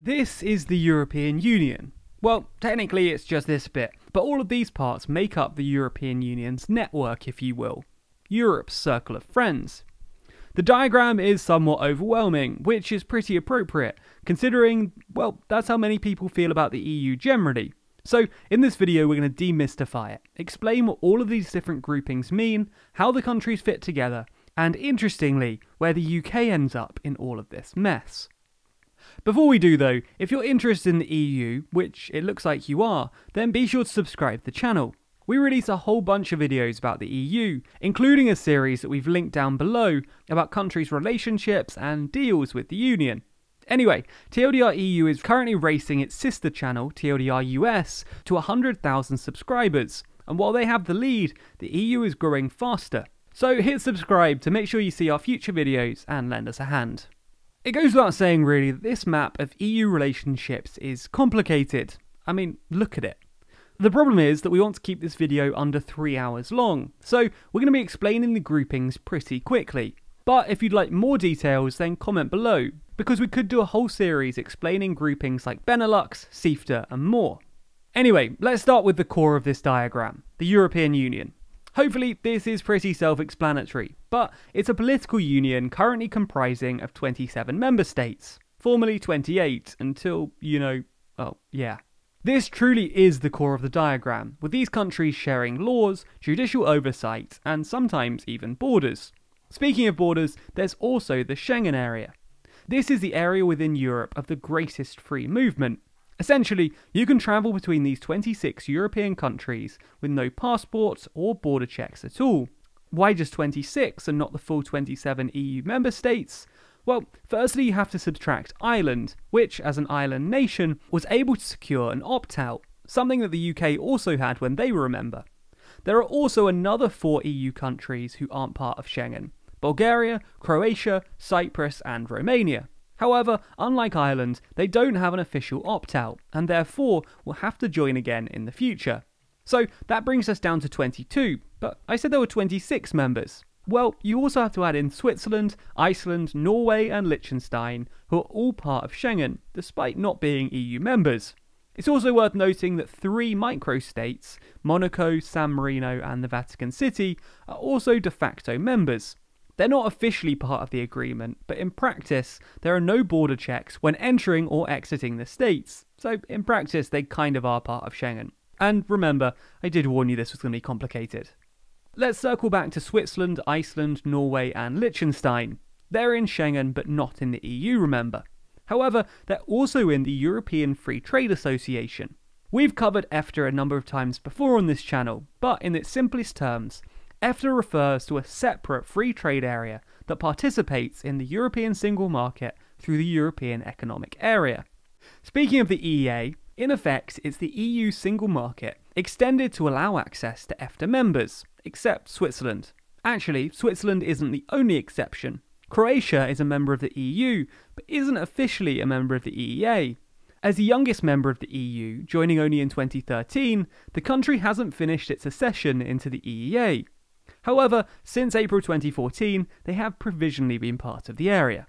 This is the European Union. Well, technically it's just this bit, but all of these parts make up the European Union's network, if you will. Europe's circle of friends. The diagram is somewhat overwhelming, which is pretty appropriate, considering, well, that's how many people feel about the EU generally. So, in this video we're going to demystify it, explain what all of these different groupings mean, how the countries fit together, and interestingly, where the UK ends up in all of this mess. Before we do though, if you're interested in the EU, which it looks like you are, then be sure to subscribe to the channel. We release a whole bunch of videos about the EU, including a series that we've linked down below about countries' relationships and deals with the Union. Anyway, TLDR EU is currently racing its sister channel, TLDR US, to 100,000 subscribers, and while they have the lead, the EU is growing faster. So hit subscribe to make sure you see our future videos and lend us a hand. It goes without saying, really, that this map of EU relationships is complicated. I mean, look at it. The problem is that we want to keep this video under 3 hours long, so we're going to be explaining the groupings pretty quickly. But if you'd like more details, then comment below, because we could do a whole series explaining groupings like Benelux, CEFTA and more. Anyway, let's start with the core of this diagram, the European Union. Hopefully this is pretty self-explanatory, but it's a political union currently comprising of 27 member states, formerly 28 until, you know, oh yeah. This truly is the core of the diagram, with these countries sharing laws, judicial oversight, and sometimes even borders. Speaking of borders, there's also the Schengen area. This is the area within Europe of the greatest free movement, Essentially, you can travel between these 26 European countries with no passports or border checks at all. Why just 26 and not the full 27 EU member states? Well, firstly, you have to subtract Ireland, which, as an island nation, was able to secure an opt out, something that the UK also had when they were a member. There are also another four EU countries who aren't part of Schengen Bulgaria, Croatia, Cyprus, and Romania. However, unlike Ireland, they don't have an official opt out, and therefore will have to join again in the future. So that brings us down to 22, but I said there were 26 members. Well, you also have to add in Switzerland, Iceland, Norway, and Liechtenstein, who are all part of Schengen, despite not being EU members. It's also worth noting that three microstates, Monaco, San Marino, and the Vatican City, are also de facto members. They're not officially part of the agreement, but in practice, there are no border checks when entering or exiting the states. So, in practice, they kind of are part of Schengen. And remember, I did warn you this was going to be complicated. Let's circle back to Switzerland, Iceland, Norway, and Liechtenstein. They're in Schengen, but not in the EU, remember. However, they're also in the European Free Trade Association. We've covered EFTA a number of times before on this channel, but in its simplest terms, EFTA refers to a separate free trade area that participates in the European single market through the European Economic Area. Speaking of the EEA, in effect, it's the EU single market extended to allow access to EFTA members, except Switzerland. Actually, Switzerland isn't the only exception. Croatia is a member of the EU, but isn't officially a member of the EEA. As the youngest member of the EU, joining only in 2013, the country hasn't finished its accession into the EEA. However, since April 2014, they have provisionally been part of the area.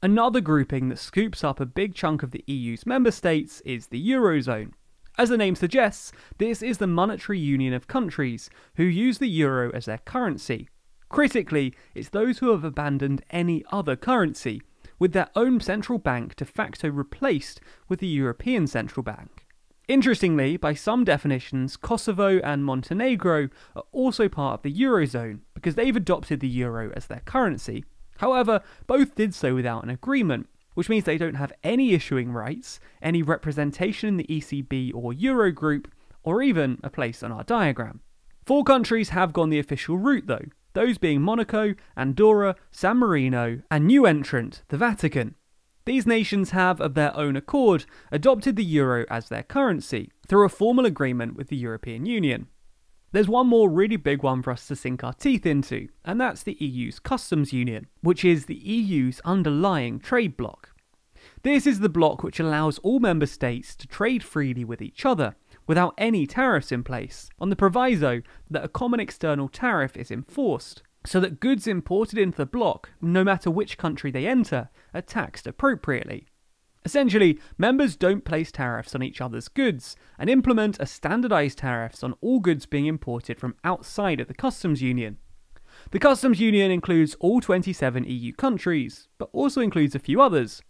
Another grouping that scoops up a big chunk of the EU's member states is the Eurozone. As the name suggests, this is the monetary union of countries who use the euro as their currency. Critically, it's those who have abandoned any other currency, with their own central bank de facto replaced with the European Central Bank. Interestingly, by some definitions, Kosovo and Montenegro are also part of the Eurozone because they've adopted the euro as their currency. However, both did so without an agreement, which means they don't have any issuing rights, any representation in the ECB or Eurogroup, or even a place on our diagram. Four countries have gone the official route though, those being Monaco, Andorra, San Marino, and new entrant, the Vatican. These nations have, of their own accord, adopted the euro as their currency through a formal agreement with the European Union. There's one more really big one for us to sink our teeth into, and that's the EU's customs union, which is the EU's underlying trade bloc. This is the bloc which allows all member states to trade freely with each other, without any tariffs in place, on the proviso that a common external tariff is enforced, so that goods imported into the bloc, no matter which country they enter, are taxed appropriately. Essentially, members don't place tariffs on each other's goods and implement a standardized tariffs on all goods being imported from outside of the customs union. The customs union includes all 27 EU countries, but also includes a few others.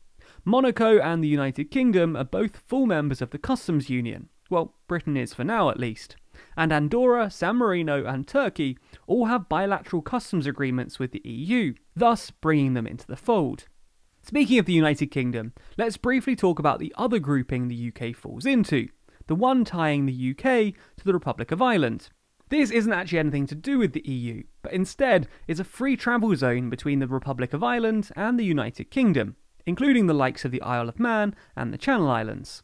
Monaco and the United Kingdom are both full members of the customs union. Well, Britain is for now at least. And Andorra, San Marino, and Turkey all have bilateral customs agreements with the EU, thus bringing them into the fold. Speaking of the United Kingdom, let's briefly talk about the other grouping the UK falls into, the one tying the UK to the Republic of Ireland. This isn't actually anything to do with the EU, but instead is a free travel zone between the Republic of Ireland and the United Kingdom, including the likes of the Isle of Man and the Channel Islands.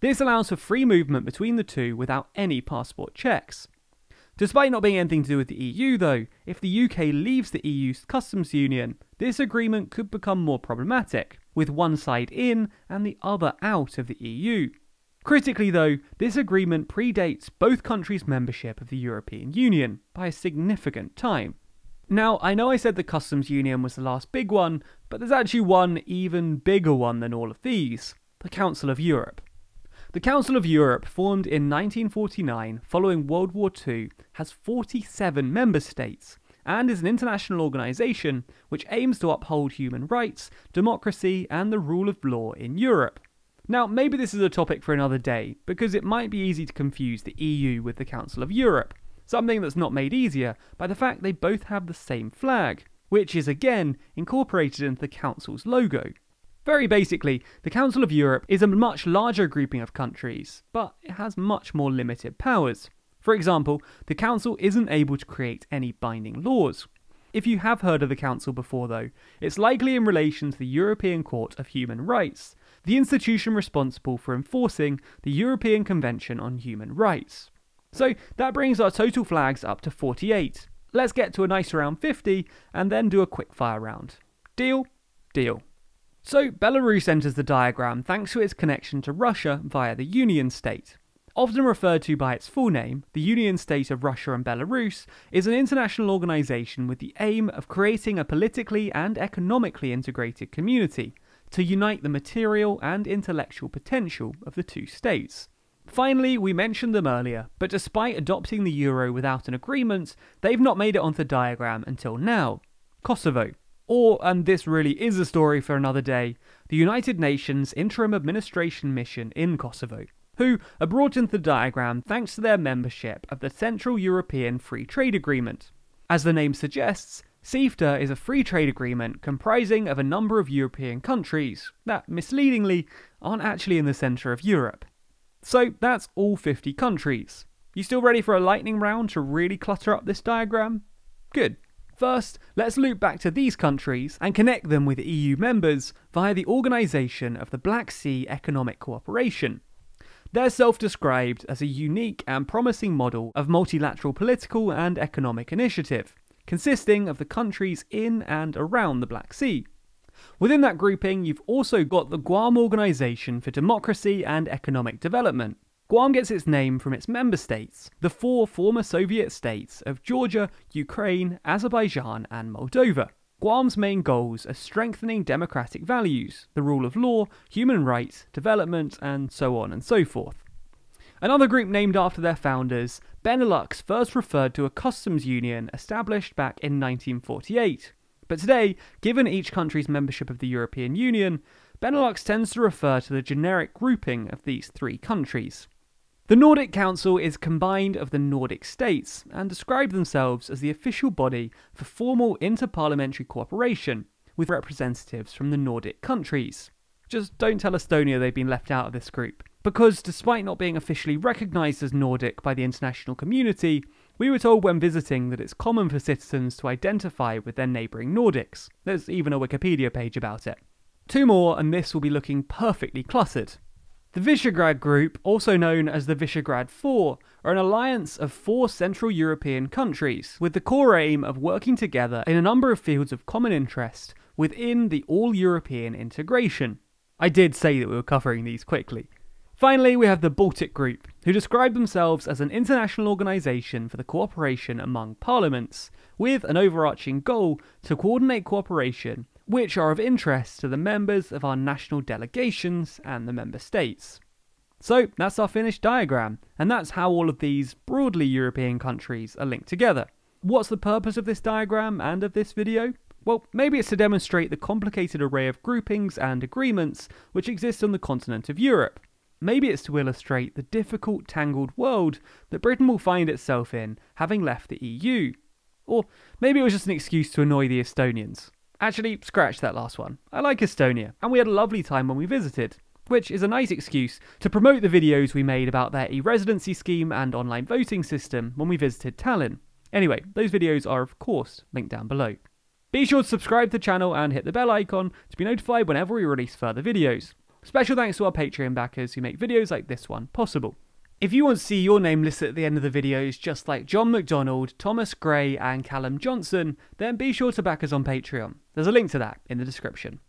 This allows for free movement between the two without any passport checks. Despite not being anything to do with the EU, though, if the UK leaves the EU's customs union, this agreement could become more problematic, with one side in and the other out of the EU. Critically, though, this agreement predates both countries' membership of the European Union by a significant time. Now, I know I said the customs union was the last big one, but there's actually one even bigger one than all of these the Council of Europe. The Council of Europe, formed in 1949 following World War II, has 47 member states and is an international organisation which aims to uphold human rights, democracy, and the rule of law in Europe. Now, maybe this is a topic for another day, because it might be easy to confuse the EU with the Council of Europe, something that's not made easier by the fact they both have the same flag, which is again incorporated into the Council's logo. Very basically, the Council of Europe is a much larger grouping of countries, but it has much more limited powers. For example, the Council isn't able to create any binding laws. If you have heard of the Council before, though, it's likely in relation to the European Court of Human Rights, the institution responsible for enforcing the European Convention on Human Rights. So that brings our total flags up to 48. Let's get to a nice round 50 and then do a quick fire round. Deal? Deal. So Belarus enters the diagram thanks to its connection to Russia via the Union State. Often referred to by its full name, the Union State of Russia and Belarus is an international organisation with the aim of creating a politically and economically integrated community to unite the material and intellectual potential of the two states. Finally, we mentioned them earlier, but despite adopting the euro without an agreement, they've not made it onto the diagram until now. Kosovo. Or, and this really is a story for another day, the United Nations Interim Administration Mission in Kosovo, who are brought into the diagram thanks to their membership of the Central European Free Trade Agreement. As the name suggests, CEFTA is a free trade agreement comprising of a number of European countries that, misleadingly, aren't actually in the centre of Europe. So that's all 50 countries. You still ready for a lightning round to really clutter up this diagram? Good, First, let's loop back to these countries and connect them with EU members via the Organisation of the Black Sea Economic Cooperation. They're self described as a unique and promising model of multilateral political and economic initiative, consisting of the countries in and around the Black Sea. Within that grouping, you've also got the Guam Organization for Democracy and Economic Development, Guam gets its name from its member states, the four former Soviet states of Georgia, Ukraine, Azerbaijan, and Moldova. Guam's main goals are strengthening democratic values, the rule of law, human rights, development, and so on and so forth. Another group named after their founders, Benelux first referred to a customs union established back in 1948. But today, given each country's membership of the European Union, Benelux tends to refer to the generic grouping of these three countries. The Nordic Council is combined of the Nordic states and describe themselves as the official body for formal interparliamentary cooperation with representatives from the Nordic countries. Just don't tell Estonia they've been left out of this group. Because despite not being officially recognised as Nordic by the international community, we were told when visiting that it's common for citizens to identify with their neighbouring Nordics. There's even a Wikipedia page about it. Two more, and this will be looking perfectly cluttered. The Visegrad Group, also known as the Visegrad Four, are an alliance of four Central European countries, with the core aim of working together in a number of fields of common interest within the all European integration. I did say that we were covering these quickly. Finally, we have the Baltic Group, who describe themselves as an international organisation for the cooperation among parliaments, with an overarching goal to coordinate cooperation which are of interest to the members of our national delegations and the member states. So that's our finished diagram, and that's how all of these broadly European countries are linked together. What's the purpose of this diagram and of this video? Well, maybe it's to demonstrate the complicated array of groupings and agreements which exist on the continent of Europe. Maybe it's to illustrate the difficult, tangled world that Britain will find itself in having left the EU. Or maybe it was just an excuse to annoy the Estonians. Actually, scratch that last one. I like Estonia, and we had a lovely time when we visited, which is a nice excuse to promote the videos we made about their e-residency scheme and online voting system when we visited Tallinn. Anyway, those videos are of course linked down below. Be sure to subscribe to the channel and hit the bell icon to be notified whenever we release further videos. Special thanks to our Patreon backers who make videos like this one possible. If you want to see your name listed at the end of the videos, just like John McDonald, Thomas Gray, and Callum Johnson, then be sure to back us on Patreon. There's a link to that in the description.